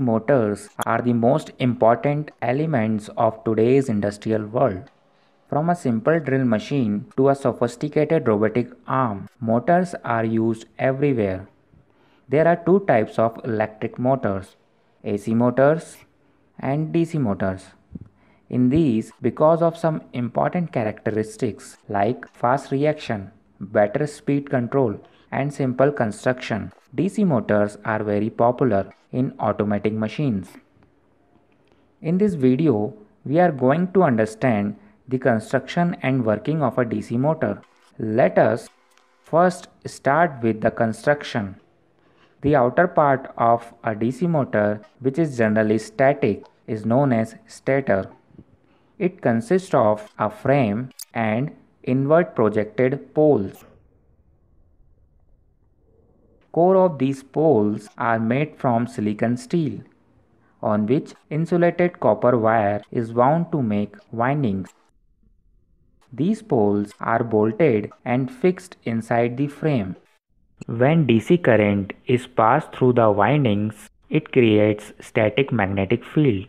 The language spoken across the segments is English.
motors are the most important elements of today's industrial world. From a simple drill machine to a sophisticated robotic arm, motors are used everywhere. There are two types of electric motors, AC motors and DC motors. In these, because of some important characteristics like fast reaction, better speed control, and simple construction. DC motors are very popular in automatic machines. In this video, we are going to understand the construction and working of a DC motor. Let us first start with the construction. The outer part of a DC motor, which is generally static, is known as stator. It consists of a frame and Invert projected poles. Core of these poles are made from silicon steel on which insulated copper wire is wound to make windings. These poles are bolted and fixed inside the frame. When DC current is passed through the windings, it creates static magnetic field.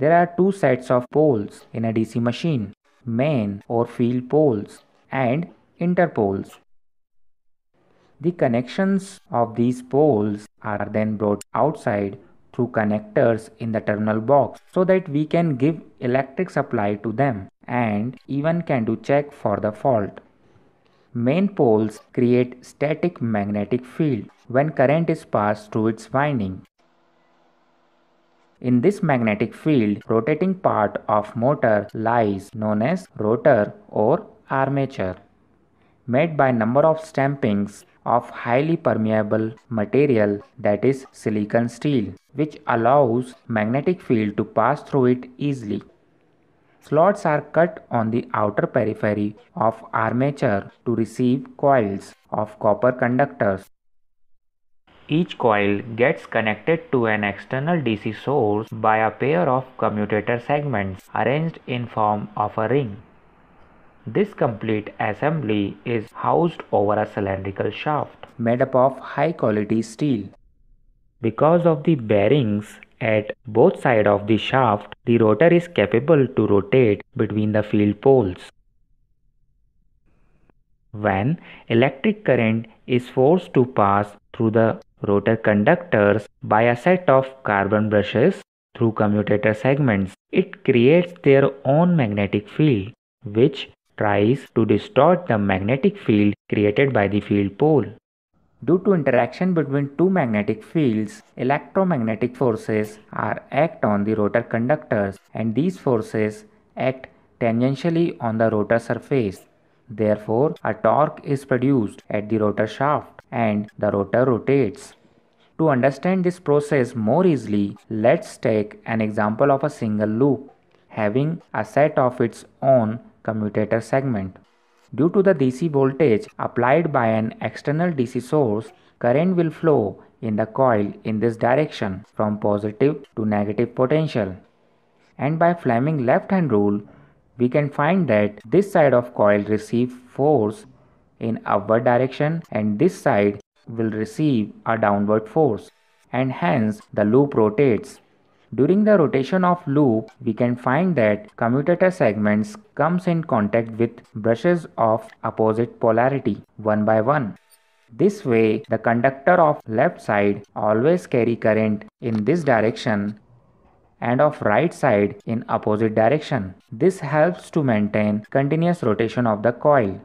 There are two sets of poles in a DC machine main or field poles, and interpoles. The connections of these poles are then brought outside through connectors in the terminal box so that we can give electric supply to them and even can do check for the fault. Main poles create static magnetic field when current is passed through its winding in this magnetic field, rotating part of motor lies known as rotor or armature. Made by number of stampings of highly permeable material that is silicon steel which allows magnetic field to pass through it easily. Slots are cut on the outer periphery of armature to receive coils of copper conductors each coil gets connected to an external DC source by a pair of commutator segments arranged in form of a ring. This complete assembly is housed over a cylindrical shaft made up of high quality steel. Because of the bearings at both sides of the shaft, the rotor is capable to rotate between the field poles. When electric current is forced to pass through the rotor conductors by a set of carbon brushes through commutator segments. It creates their own magnetic field, which tries to distort the magnetic field created by the field pole. Due to interaction between two magnetic fields, electromagnetic forces are act on the rotor conductors and these forces act tangentially on the rotor surface. Therefore, a torque is produced at the rotor shaft and the rotor rotates. To understand this process more easily, let's take an example of a single loop having a set of its own commutator segment. Due to the DC voltage applied by an external DC source, current will flow in the coil in this direction from positive to negative potential. And by Fleming left hand rule, we can find that this side of coil receive force in upward direction and this side will receive a downward force and hence the loop rotates. During the rotation of loop, we can find that commutator segments comes in contact with brushes of opposite polarity one by one. This way, the conductor of left side always carry current in this direction and of right side in opposite direction. This helps to maintain continuous rotation of the coil.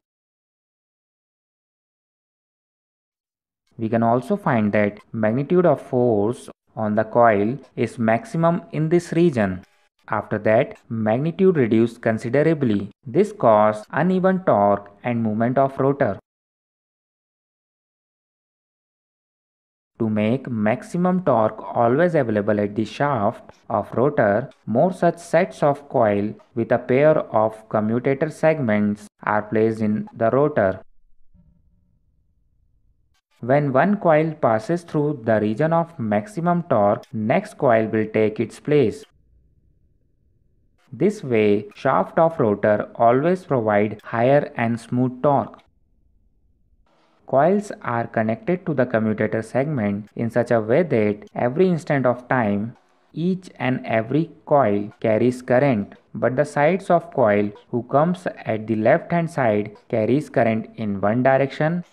We can also find that magnitude of force on the coil is maximum in this region. After that, magnitude reduced considerably. This caused uneven torque and movement of rotor. To make maximum torque always available at the shaft of rotor, more such sets of coil with a pair of commutator segments are placed in the rotor. When one coil passes through the region of maximum torque, next coil will take its place. This way, shaft of rotor always provide higher and smooth torque. Coils are connected to the commutator segment in such a way that every instant of time, each and every coil carries current, but the sides of coil who comes at the left hand side carries current in one direction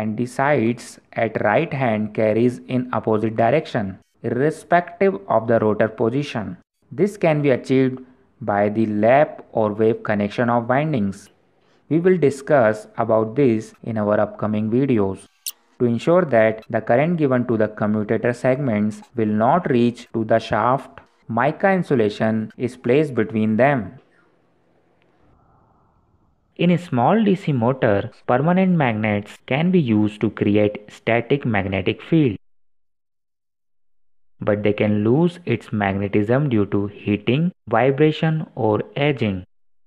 and decides at right hand carries in opposite direction irrespective of the rotor position. This can be achieved by the lap or wave connection of windings. We will discuss about this in our upcoming videos. To ensure that the current given to the commutator segments will not reach to the shaft, mica insulation is placed between them. In a small DC motor, permanent magnets can be used to create static magnetic field. But they can lose its magnetism due to heating, vibration or aging.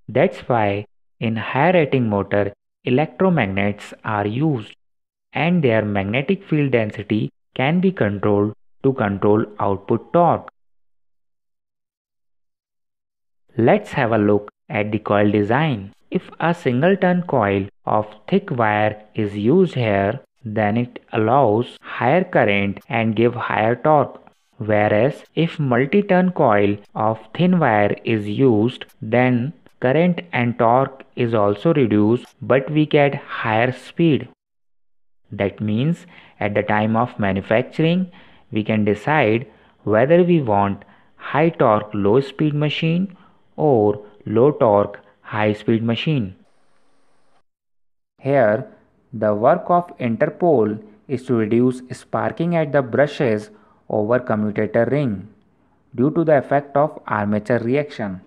That's why in high rating motor, electromagnets are used and their magnetic field density can be controlled to control output torque. Let's have a look at the coil design. If a single turn coil of thick wire is used here, then it allows higher current and give higher torque. Whereas if multi-turn coil of thin wire is used, then current and torque is also reduced but we get higher speed. That means at the time of manufacturing, we can decide whether we want high torque low speed machine or low torque high-speed machine. Here, the work of Interpol is to reduce sparking at the brushes over commutator ring due to the effect of armature reaction.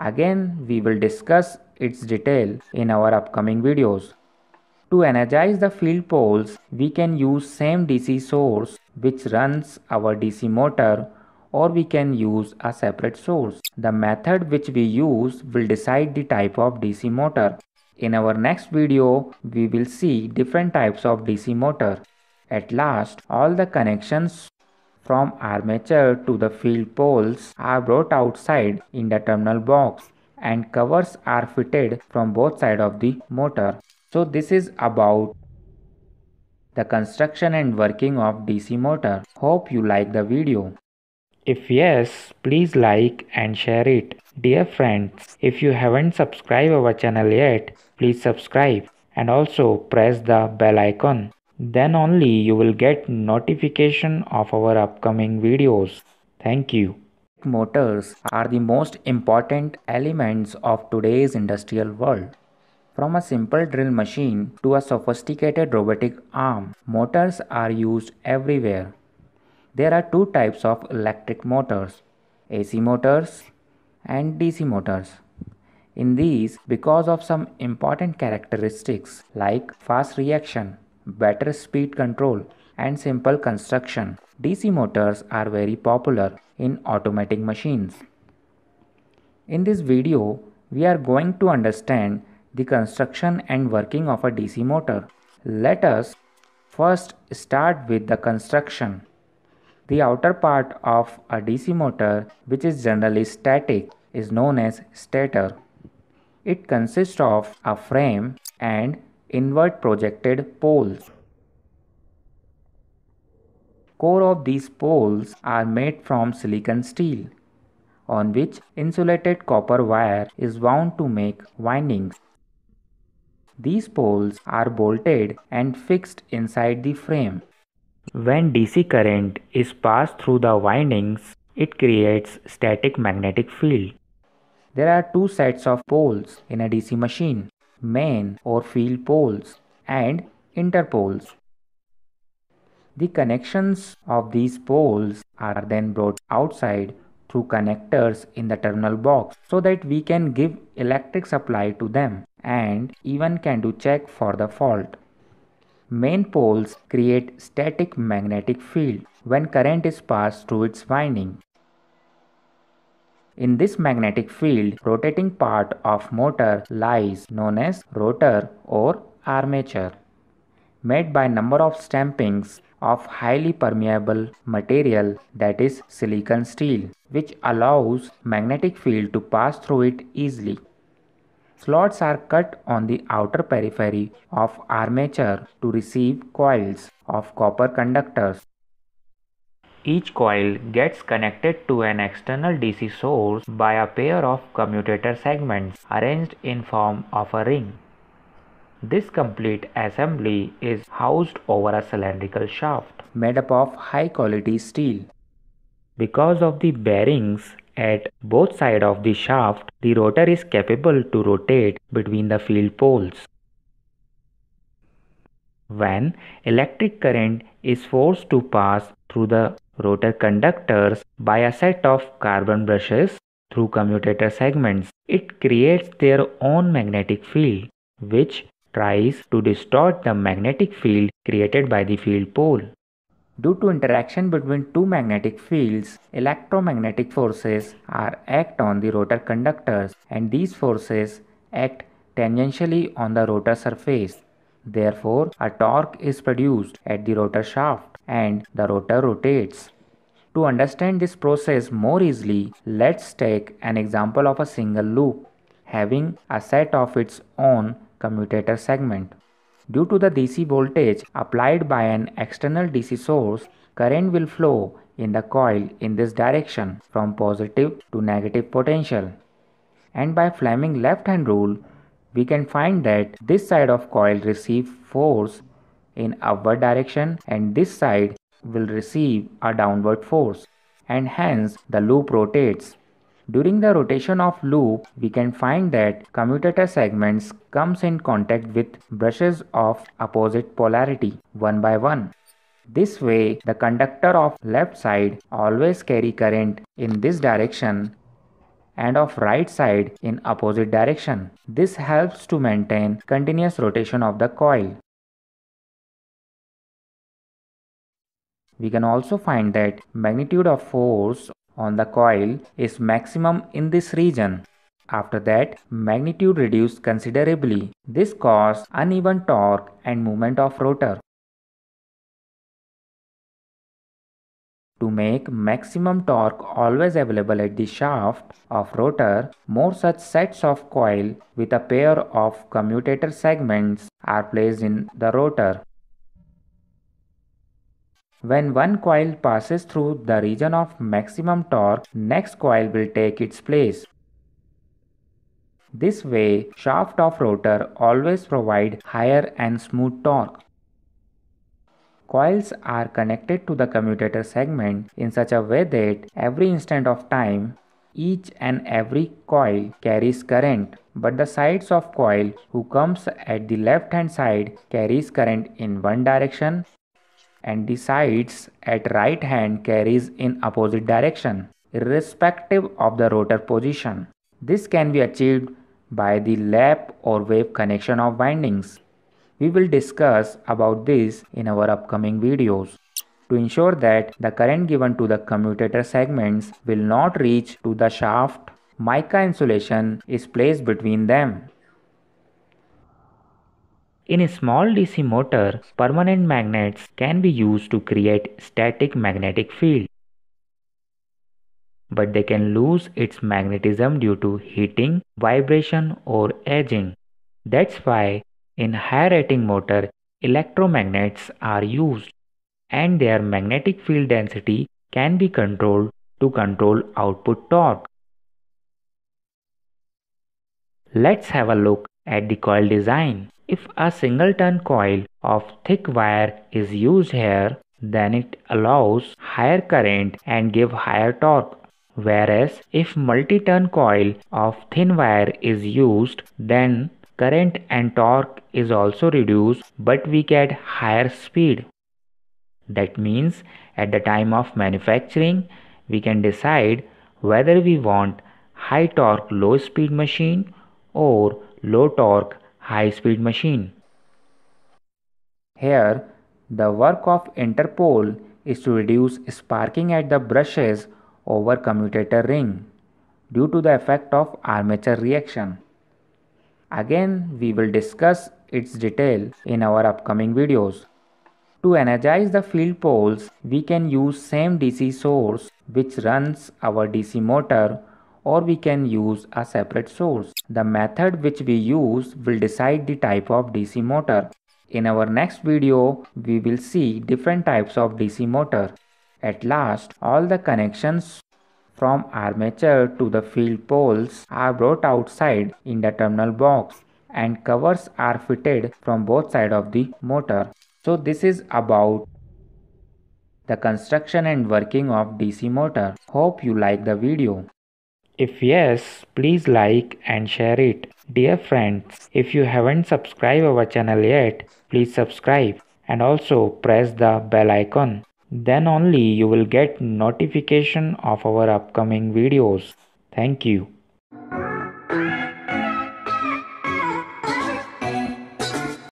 Again, we will discuss its detail in our upcoming videos. To energize the field poles, we can use same DC source which runs our DC motor or we can use a separate source. The method which we use will decide the type of DC motor. In our next video, we will see different types of DC motor. At last, all the connections from armature to the field poles are brought outside in the terminal box and covers are fitted from both sides of the motor. So this is about the construction and working of DC motor. Hope you like the video. If yes, please like and share it. Dear friends, if you haven't subscribed our channel yet, please subscribe and also press the bell icon. Then only you will get notification of our upcoming videos. Thank you. Motors are the most important elements of today's industrial world. From a simple drill machine to a sophisticated robotic arm, motors are used everywhere. There are two types of electric motors AC motors and DC motors. In these, because of some important characteristics like fast reaction, better speed control, and simple construction, DC motors are very popular in automatic machines. In this video, we are going to understand the construction and working of a DC motor. Let us first start with the construction. The outer part of a DC motor, which is generally static, is known as stator. It consists of a frame and inward projected poles. Core of these poles are made from silicon steel, on which insulated copper wire is wound to make windings. These poles are bolted and fixed inside the frame. When DC current is passed through the windings, it creates static magnetic field. There are two sets of poles in a DC machine, main or field poles and interpoles. The connections of these poles are then brought outside through connectors in the terminal box so that we can give electric supply to them and even can do check for the fault. Main poles create static magnetic field when current is passed through its winding. In this magnetic field, rotating part of motor lies known as rotor or armature. Made by number of stampings of highly permeable material that is silicon steel which allows magnetic field to pass through it easily. Slots are cut on the outer periphery of armature to receive coils of copper conductors. Each coil gets connected to an external DC source by a pair of commutator segments arranged in form of a ring. This complete assembly is housed over a cylindrical shaft made up of high quality steel. Because of the bearings at both sides of the shaft, the rotor is capable to rotate between the field poles. When electric current is forced to pass through the rotor conductors by a set of carbon brushes through commutator segments, it creates their own magnetic field, which tries to distort the magnetic field created by the field pole. Due to interaction between two magnetic fields, electromagnetic forces are act on the rotor conductors and these forces act tangentially on the rotor surface. Therefore, a torque is produced at the rotor shaft and the rotor rotates. To understand this process more easily, let's take an example of a single loop having a set of its own commutator segment. Due to the DC voltage applied by an external DC source, current will flow in the coil in this direction from positive to negative potential. And by Fleming left hand rule, we can find that this side of coil receive force in upward direction and this side will receive a downward force and hence the loop rotates. During the rotation of loop, we can find that commutator segments comes in contact with brushes of opposite polarity one by one. This way, the conductor of left side always carry current in this direction and of right side in opposite direction. This helps to maintain continuous rotation of the coil. We can also find that magnitude of force on the coil is maximum in this region. After that, magnitude reduced considerably. This caused uneven torque and movement of rotor. To make maximum torque always available at the shaft of rotor, more such sets of coil with a pair of commutator segments are placed in the rotor. When one coil passes through the region of maximum torque, next coil will take its place. This way, shaft of rotor always provide higher and smooth torque. Coils are connected to the commutator segment in such a way that every instant of time, each and every coil carries current, but the sides of coil who comes at the left hand side carries current in one direction and the sides at right hand carries in opposite direction irrespective of the rotor position. This can be achieved by the lap or wave connection of windings. We will discuss about this in our upcoming videos. To ensure that the current given to the commutator segments will not reach to the shaft, mica insulation is placed between them. In a small DC motor, permanent magnets can be used to create static magnetic field. But they can lose its magnetism due to heating, vibration or aging. That's why in high rating motor, electromagnets are used and their magnetic field density can be controlled to control output torque. Let's have a look at the coil design. If a single turn coil of thick wire is used here, then it allows higher current and give higher torque. Whereas if multi-turn coil of thin wire is used, then current and torque is also reduced but we get higher speed. That means at the time of manufacturing, we can decide whether we want high torque low speed machine or low torque high-speed machine. Here, the work of Interpol is to reduce sparking at the brushes over commutator ring due to the effect of armature reaction. Again, we will discuss its detail in our upcoming videos. To energize the field poles, we can use same DC source which runs our DC motor or we can use a separate source. The method which we use will decide the type of DC motor. In our next video, we will see different types of DC motor. At last, all the connections from armature to the field poles are brought outside in the terminal box and covers are fitted from both sides of the motor. So this is about the construction and working of DC motor. Hope you like the video. If yes, please like and share it. Dear friends, if you haven't subscribed our channel yet, please subscribe and also press the bell icon. Then only you will get notification of our upcoming videos. Thank you.